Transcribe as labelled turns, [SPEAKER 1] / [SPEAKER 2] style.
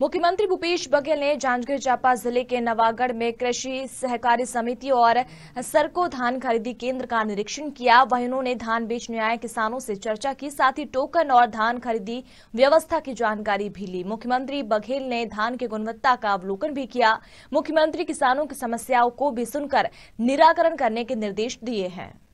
[SPEAKER 1] मुख्यमंत्री भूपेश बघेल ने जांजगीर चांपा जिले के नवागढ़ में कृषि सहकारी समिति और सरको धान खरीदी केंद्र का निरीक्षण किया वहीं उन्होंने धान बेचने आए किसानों से चर्चा की साथ ही टोकन और धान खरीदी व्यवस्था की जानकारी भी ली मुख्यमंत्री बघेल ने धान की गुणवत्ता का अवलोकन भी किया मुख्यमंत्री किसानों की समस्याओं को भी सुनकर निराकरण करने के निर्देश दिए हैं